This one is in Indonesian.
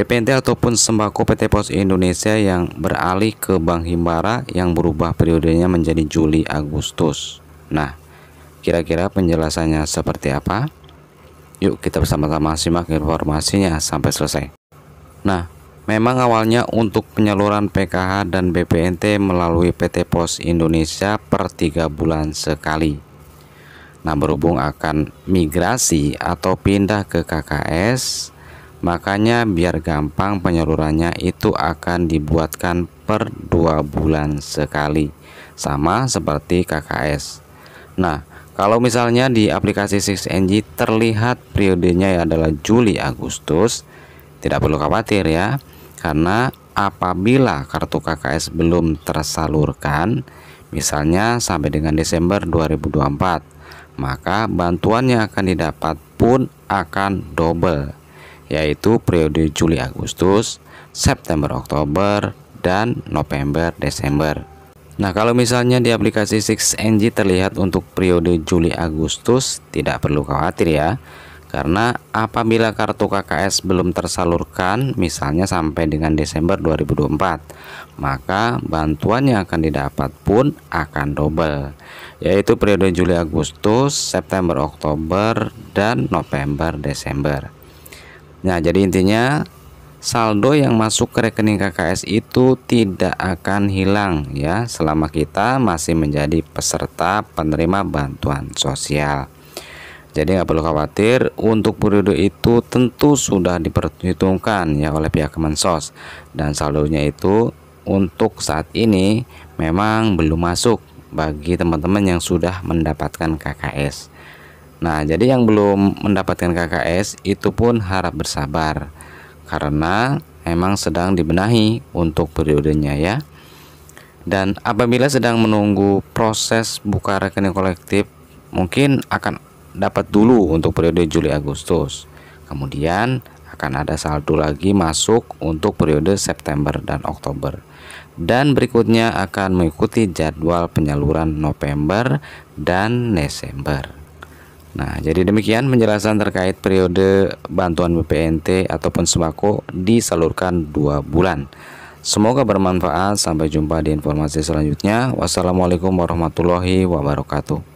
BPNT ataupun sembako PT Pos Indonesia yang beralih ke Bank Himbara yang berubah periodenya menjadi Juli Agustus. Nah, kira-kira penjelasannya seperti apa? Yuk kita bersama-sama simak informasinya sampai selesai. Nah, memang awalnya untuk penyaluran PKH dan BPNT melalui PT Pos Indonesia per 3 bulan sekali. Nah, berhubung akan migrasi atau pindah ke KKS, makanya biar gampang penyalurannya itu akan dibuatkan per dua bulan sekali sama seperti KKS nah kalau misalnya di aplikasi 6NG terlihat periodenya ya adalah Juli Agustus tidak perlu khawatir ya karena apabila kartu KKS belum tersalurkan misalnya sampai dengan Desember 2024 maka bantuan yang akan didapat pun akan double yaitu periode Juli Agustus, September Oktober, dan November Desember. Nah, kalau misalnya di aplikasi 6NG terlihat untuk periode Juli Agustus, tidak perlu khawatir ya. Karena apabila kartu KKS belum tersalurkan, misalnya sampai dengan Desember 2024, maka bantuan yang akan didapat pun akan double, yaitu periode Juli Agustus, September Oktober, dan November Desember. Nah, jadi intinya saldo yang masuk ke rekening KKS itu tidak akan hilang ya selama kita masih menjadi peserta penerima bantuan sosial. Jadi nggak perlu khawatir untuk periode itu tentu sudah diperhitungkan ya oleh pihak Kemensos dan saldonya itu untuk saat ini memang belum masuk bagi teman-teman yang sudah mendapatkan KKS. Nah, jadi yang belum mendapatkan KKS itu pun harap bersabar karena memang sedang dibenahi untuk periodenya ya. Dan apabila sedang menunggu proses buka rekening kolektif, mungkin akan dapat dulu untuk periode Juli Agustus. Kemudian akan ada saldo lagi masuk untuk periode September dan Oktober. Dan berikutnya akan mengikuti jadwal penyaluran November dan Desember. Nah, jadi demikian penjelasan terkait periode bantuan BPNT ataupun sembako disalurkan dua bulan. Semoga bermanfaat. Sampai jumpa di informasi selanjutnya. Wassalamualaikum warahmatullahi wabarakatuh.